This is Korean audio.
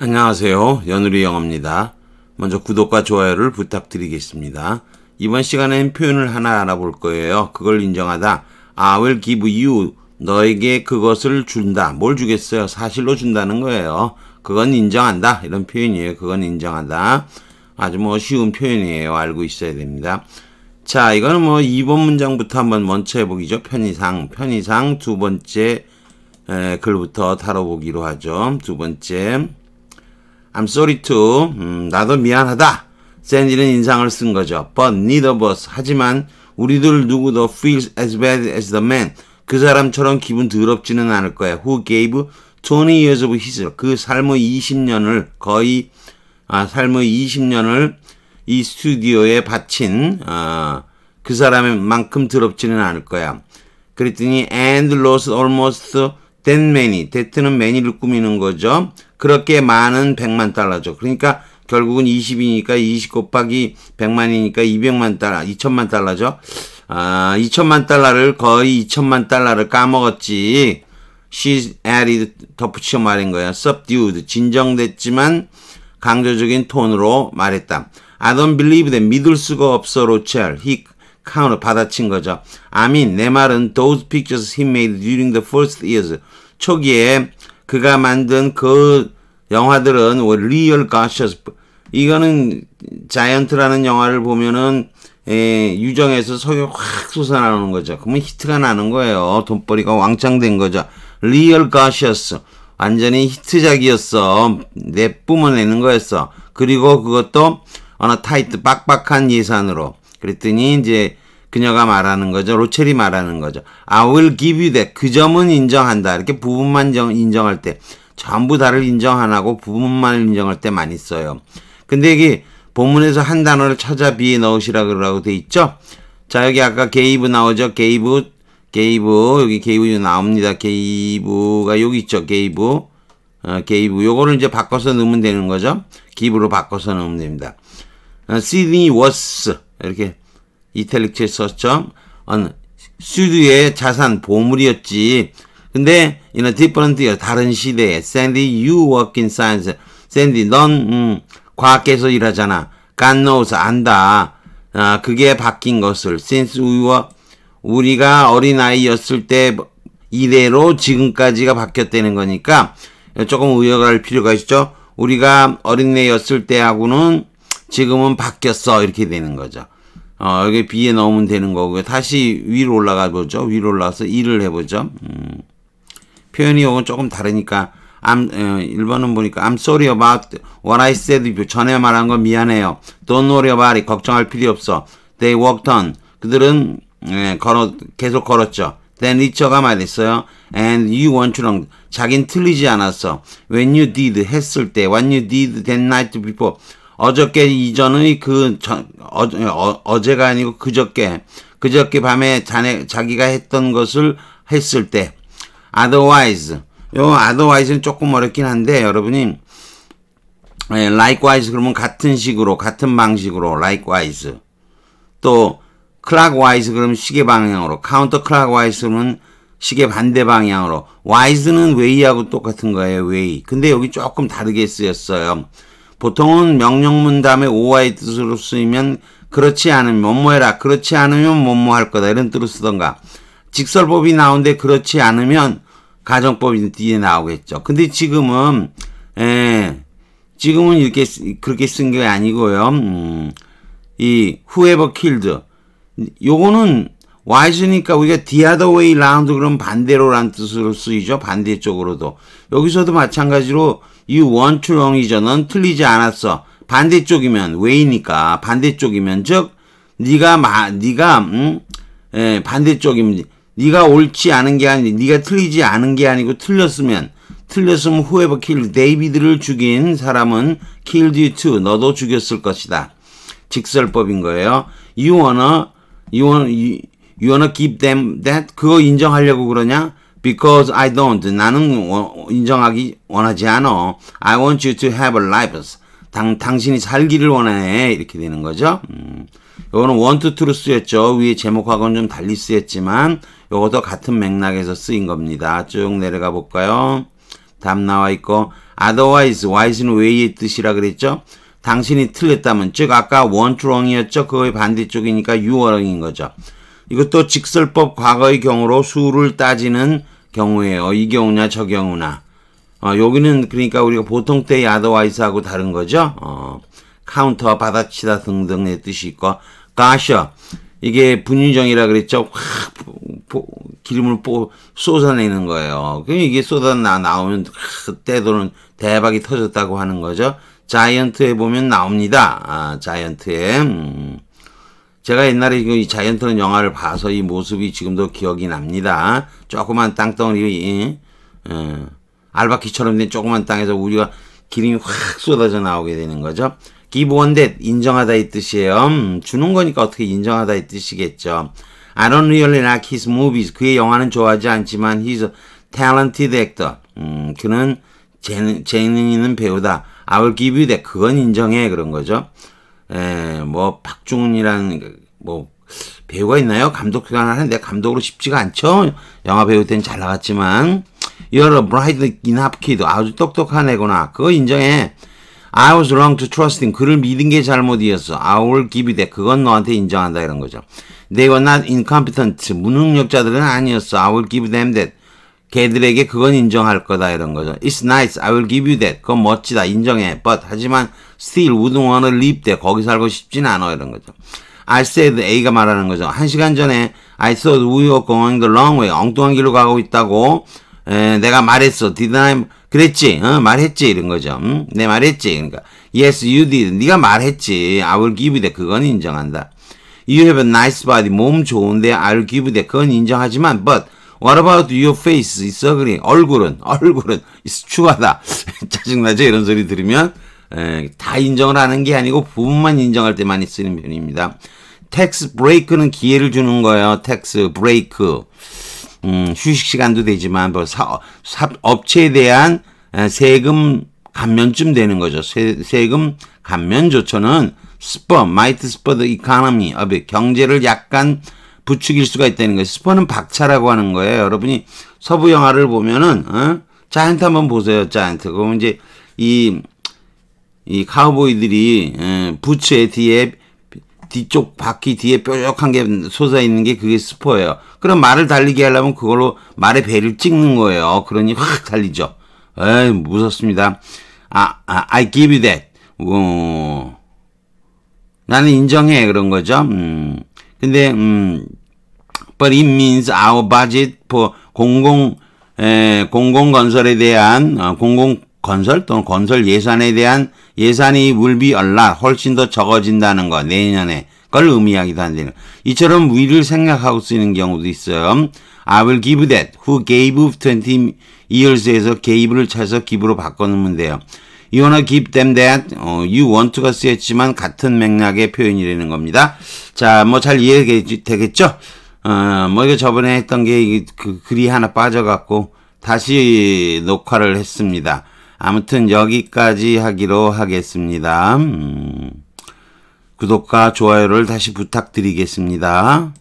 안녕하세요. 연우리 영어입니다. 먼저 구독과 좋아요를 부탁드리겠습니다. 이번 시간엔 표현을 하나 알아볼 거예요. 그걸 인정하다. I will give you. 너에게 그것을 준다. 뭘 주겠어요? 사실로 준다는 거예요. 그건 인정한다. 이런 표현이에요. 그건 인정한다. 아주 뭐 쉬운 표현이에요. 알고 있어야 됩니다. 자, 이거는 뭐 2번 문장부터 한번 먼저 해보기죠. 편의상. 편의상 두 번째 에, 글부터 다뤄보기로 하죠. 두 번째. I'm sorry to 음, 나도 미안하다 샌디는 인상을 쓴 거죠. But neither of us 하지만 우리들 누구도 feels as bad as the man 그 사람처럼 기분 더럽지는 않을 거야. Who gave 20 years of his 그 삶의 20년을 거의 아, 삶의 20년을 이 스튜디오에 바친 아, 그 사람만큼 더럽지는 않을 거야. 그랬더니 and lost almost that many. that는 many를 꾸미는 거죠. 그렇게 많은 100만 달러죠. 그러니까 결국은 20이니까 20 곱하기 100만이니까 200만 달러, 2 0 0 0만 달러죠. 아, 2천만 달러를 거의 2천만 달러를 까먹었지. She added 덧붙여 말인 거야. subdued 진정됐지만 강조적인 톤으로 말했다. I don't believe that 믿을 수가 없어 로첼. He count 받아친 거죠. I mean 내 말은 those pictures he made during the first years 초기에 그가 만든 그 영화들은 리얼 가셔스 이거는 자이언트라는 영화를 보면은 예, 유정에서 속이확솟아나는 거죠. 그러면 히트가 나는 거예요. 돈벌이가 왕창 된 거죠. 리얼 가셔스 완전히 히트작이었어. 내 뿜어내는 거였어. 그리고 그것도 어느 타이트 빡빡한 예산으로. 그랬더니 이제 그녀가 말하는 거죠. 로첼이 말하는 거죠. I will give you that. 그 점은 인정한다. 이렇게 부분만 인정할 때 전부 다를 인정 안 하고 부분만 인정할 때 많이 써요. 근데 여기 본문에서 한 단어를 찾아 비에 넣으시라 고돼 있죠. 자 여기 아까 게이브 나오죠. 게이브 게이브 여기 게이브 나옵니다. 게이브가 여기 있죠. 게이브 어, 게이브 요거를 이제 바꿔서 넣으면 되는 거죠. 기브로 바꿔서 넣으면 됩니다. 어, Sydney was 이렇게 이탈릭체 서점 어, 수류의 자산 보물이었지. 근데 in a d i f f 다른 시대에 Sandy you w o r 넌 음, 과학계에서 일하잖아. God k 안다. 아, 그게 바뀐 것을 since we were 우리가 어린아이였을 때 이래로 지금까지가 바뀌었다는 거니까 조금 우려할 필요가 있죠. 우리가 어린애였을 때하고는 지금은 바뀌었어 이렇게 되는 거죠. 어, 여기 B에 넣으면 되는 거고요. 다시 위로 올라가 보죠. 위로 올라가서 2를 해보죠. 음. 표현이 요건 조금 다르니까 I'm, 어, 1번은 보니까 I'm sorry about what I said 전에 말한 거 미안해요. Don't worry about it. 걱정할 필요 없어. They walked on. 그들은 예, 걸어, 계속 걸었죠. Then 리처가 말했어요. And you want to wrong. 자긴 틀리지 않았어. When you did 했을 때. When you did that night before. 어저께 이전의 그 저, 어, 어 제가 아니고 그저께 그저께 밤에 자네 자기가 했던 것을 했을 때 otherwise 요 otherwise는 조금 어렵긴 한데 여러분이 예, likewise 그러면 같은 식으로 같은 방식으로 likewise 또 clockwise 그러면 시계 방향으로 counter clockwise 그 시계 반대 방향으로 wise는 way하고 똑같은 거예요 way 근데 여기 조금 다르게 쓰였어요 보통은 명령문 다음에 오와의 뜻으로 쓰이면 그렇지 않으면 뭐뭐해라 그렇지 않으면 뭐뭐할 거다 이런 뜻으로 쓰던가 직설법이 나오는데 그렇지 않으면 가정법이 뒤에 나오겠죠. 근데 지금은 에, 예, 지금은 이렇게 그렇게 쓴 게 아니고요. 음, 이 whoever killed 요거는 와이즈니까 우리가 the other way round 그럼 반대로란 뜻으로 쓰이죠. 반대쪽으로도 여기서도 마찬가지로 이 원투롱이전은 틀리지 않았어. 반대쪽이면 왜이니까 반대쪽이면 즉 네가 마 네가 음 예, 반대쪽이면 네가 옳지 않은 게 아니 네가 틀리지 않은 게 아니고 틀렸으면 틀렸으면 후에버 킬 v 이비 k i 를 죽인 사람은 killed you too 너도 죽였을 것이다. 직설법인 거예요. You wanna you wanna you wanna give them that 그거 인정하려고 그러냐? Because I don't. 나는 인정하기 원하지 않아. I want you to have a life. 당, 당신이 살기를 원해. 이렇게 되는 거죠. 음. 요거는 원투 투로 쓰였죠. 위에 제목하고는 좀 달리 쓰였지만 요것도 같은 맥락에서 쓰인 겁니다. 쭉 내려가 볼까요? 답 나와 있고 otherwise, wise는 왜의 뜻이라 그랬죠? 당신이 틀렸다면 즉 아까 원투 wrong이었죠? 그거의 반대쪽이니까 you wrong인 거죠. 이것도 직설법 과거의 경우로 수를 따지는 경우예요. 이 경우냐 저 경우나. 어, 여기는 그러니까 우리가 보통 때의 아더와이스하고 다른 거죠. 어, 카운터, 받아치다 등등의 뜻이 있고 가셔 이게 분유정이라 그랬죠. 확 기름을 뽀, 쏟아내는 거예요. 그럼 이게 쏟아나 나오면 그때도는 대박이 터졌다고 하는 거죠. 자이언트에 보면 나옵니다. 아, 자이언트에. 음. 제가 옛날에 이 자이언트는 영화를 봐서 이 모습이 지금도 기억이 납니다. 조그만 땅덩어리 예, 알바키처럼 된 조그만 땅에서 우리가 기름이 확 쏟아져 나오게 되는 거죠. give one that 인정하다 이 뜻이에요. 음, 주는 거니까 어떻게 인정하다 이 뜻이겠죠. I don't really like his movies. 그의 영화는 좋아하지 않지만 he's a talented actor. 음, 그는 재능, 재능 있는 배우다. I will give you that. 그건 인정해. 그런 거죠. 예, 뭐 박중훈이라는 그러니까 뭐 배우가 있나요? 감독을 하는데 감독으로 쉽지가 않죠. 영화 배우 때는 잘 나갔지만 여러 브라이드 인합키도 아주 똑똑한 애구나. 그거 인정해. I was wrong to trust him. 그를 믿은 게 잘못이었어. I will give you that. 그건 너한테 인정한다. 이런 거죠. They were not incompetent. 무능력자들은 아니었어. I will give them that. 걔들에게 그건 인정할 거다 이런 거죠. It's nice. I will give you that. 그건 멋지다. 인정해. But 하지만 still wouldn't want to live there. 거기 살고 싶진 않아 이런 거죠. I said A가 말하는 거죠. 한 시간 전에 I thought we were going the wrong way. 엉뚱한 길로 가고 있다고 에, 내가 말했어. Did I? 그랬지. 어, 말했지 이런 거죠. 응? 내 네, 말했지. 그러니까 Yes, you did. 네가 말했지. I will give you that. 그건 인정한다. You have a nice body. 몸 좋은데 I will give you that. 그건 인정하지만 but What about your face? It's ugly. 얼굴은, 얼굴은, it's 추하다. 짜증나죠? 이런 소리 들으면, 에, 예, 다 인정을 하는 게 아니고 부분만 인정할 때 많이 쓰는 표입니다 텍스 브레이크는 기회를 주는 거예요. 텍스 브레이크. 음, 휴식 시간도 되지만 뭐 사, 사, 업체에 대한 예, 세금 감면쯤 되는 거죠. 세, 세금 감면 조처는 스퍼, 마이트 스퍼 더 이카노미, 경제를 약간 부추길 수가 있다는 거예요. 스포는 박차라고 하는 거예요. 여러분이 서부 영화를 보면은 어? 자이언트 한번 보세요. 자이언트. 그럼 이제 이, 이 카우보이들이 어, 부츠의 뒤에 뒤쪽 바퀴 뒤에 뾰족한 게 솟아 있는 게 그게 스포예요. 그럼 말을 달리게 하려면 그걸로 말의 배를 찍는 거예요. 그러니 확 달리죠. 에이, 무섭습니다. 아, 아, I give you that. 오. 나는 인정해. 그런 거죠. 음. 근데 음 but it means our budget for 공공 에, 공공 건설에 대한 어, 공공 건설 또는 건설 예산에 대한 예산이 물비 얼라 훨씬 더 적어진다는 거 내년에 그걸 의미하기도 한데요. 이처럼 위를 생략하고 쓰는 경우도 있어요. I will give that who gave 20 years에서 gave를 찾아서 give로 바꿔놓으면 돼요. You wanna give them that? 어, you want가 쓰였지만 같은 맥락의 표현이라는 겁니다. 자, 뭐 잘 이해되겠죠? 어, 뭐 이거 저번에 했던 게 그 글이 하나 빠져갖고 다시 녹화를 했습니다. 아무튼 여기까지 하기로 하겠습니다. 음, 구독과 좋아요를 다시 부탁드리겠습니다.